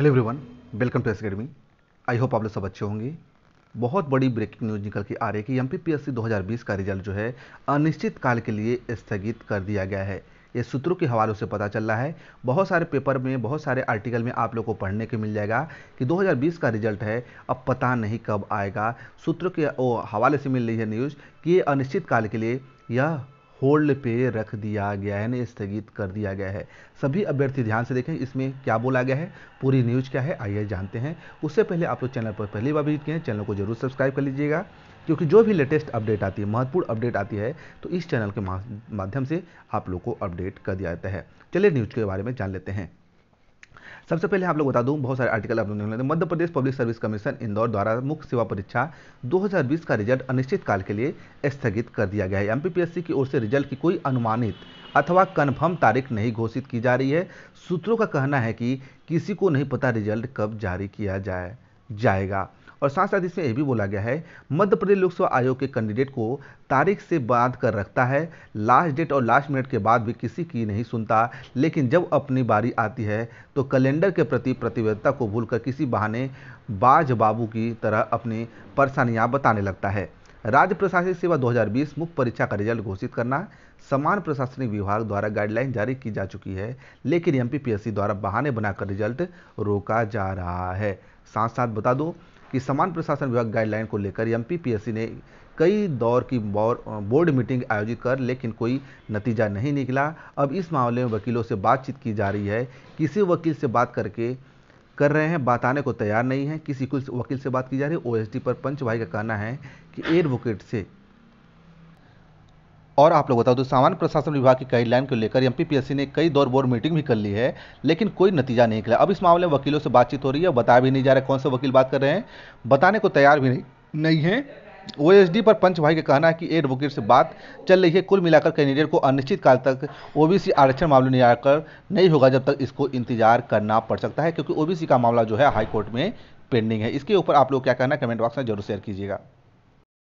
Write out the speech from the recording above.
hello everyone welcome to S academy I hope आप लोग सब अच्छे होंगे बहुत बड़ी ब्रेकिंग न्यूज निकल के आ रही है कि M P P S C दो हज़ार बीस का रिजल्ट जो है अनिश्चित काल के लिए स्थगित कर दिया गया है ये सूत्रों के हवालों से पता चल रहा है बहुत सारे पेपर में बहुत सारे आर्टिकल में आप लोग को पढ़ने के मिल जाएगा कि 2020 का रिजल्ट है अब पता नहीं कब आएगा सूत्रों के ओ, हवाले से मिल रही है न्यूज़ कि ये अनिश्चित काल के लिए यह होल्ड पे रख दिया गया है यानी स्थगित कर दिया गया है सभी अभ्यर्थी ध्यान से देखें इसमें क्या बोला गया है पूरी न्यूज़ क्या है आइए जानते हैं उससे पहले आप लोग चैनल पर पहली बार विजिट किए चैनल को जरूर सब्सक्राइब कर लीजिएगा क्योंकि जो भी लेटेस्ट अपडेट आती है महत्वपूर्ण अपडेट आती है तो इस चैनल के माध्यम से आप लोग को अपडेट कर दिया जाता है चलिए न्यूज़ के बारे में जान लेते हैं सबसे पहले आप लोग बता दूं बहुत सारे आर्टिकल आप लोगों ने Madhya Pradesh public service commission Indore द्वारा मुख्य सेवा परीक्षा 2020 का रिजल्ट अनिश्चित काल के लिए स्थगित कर दिया गया है एमपीपीएससी की ओर से रिजल्ट की कोई अनुमानित अथवा कन्फर्म तारीख नहीं घोषित की जा रही है सूत्रों का कहना है कि किसी को नहीं पता रिजल्ट कब जारी किया जाए जाएगा और साथ साथ इसमें यह भी बोला गया है मध्य प्रदेश लोक सेवा आयोग के कैंडिडेट को तारीख से बांध कर रखता है लास्ट डेट और लास्ट मिनट के बाद भी किसी की नहीं सुनता लेकिन जब अपनी बारी आती है तो कैलेंडर के प्रति प्रतिबद्धता को भूलकर किसी बहाने बाज बाबू की तरह अपनी परेशानियाँ बताने लगता है राज्य प्रशासनिक सेवा 2020 मुख्य परीक्षा का रिजल्ट घोषित करना समान प्रशासनिक विभाग द्वारा गाइडलाइन जारी की जा चुकी है लेकिन एमपीपीएससी द्वारा बहाने बनाकर रिजल्ट रोका जा रहा है साथ साथ बता दो कि समान प्रशासन विभाग गाइडलाइन को लेकर एमपीपीएससी ने कई दौर की बोर्ड मीटिंग आयोजित कर लेकिन कोई नतीजा नहीं निकला अब इस मामले में वकीलों से बातचीत की जा रही है किसी वकील से बात करके कर रहे हैं बताने को तैयार नहीं है किसी वकील से बात की जा रही है ओएसडी पर पंच भाई का कहना है कि एडवोकेट से और आप लोग बताओ तो सामान्य प्रशासन विभाग की गाइडलाइन को लेकर एमपीपीएससी ने कई दौर बोर्ड मीटिंग भी कर ली है लेकिन कोई नतीजा नहीं निकला अब इस मामले में वकीलों से बातचीत हो रही है बताया भी नहीं जा रहा कौन से वकील बात कर रहे हैं बताने को तैयार भी नहीं, नहीं है ओएसडी पर पंच भाई का कहना है कि एडवोकेट से बात चल रही है कुल मिलाकर कैंडिडेट को अनिश्चित काल तक ओबीसी आरक्षण मामले निराकर नहीं होगा जब तक इसको इंतजार करना पड़ सकता है क्योंकि ओबीसी का मामला जो है हाईकोर्ट में पेंडिंग है इसके ऊपर आप लोग क्या कहना कमेंट बॉक्स में जरूर शेयर कीजिएगा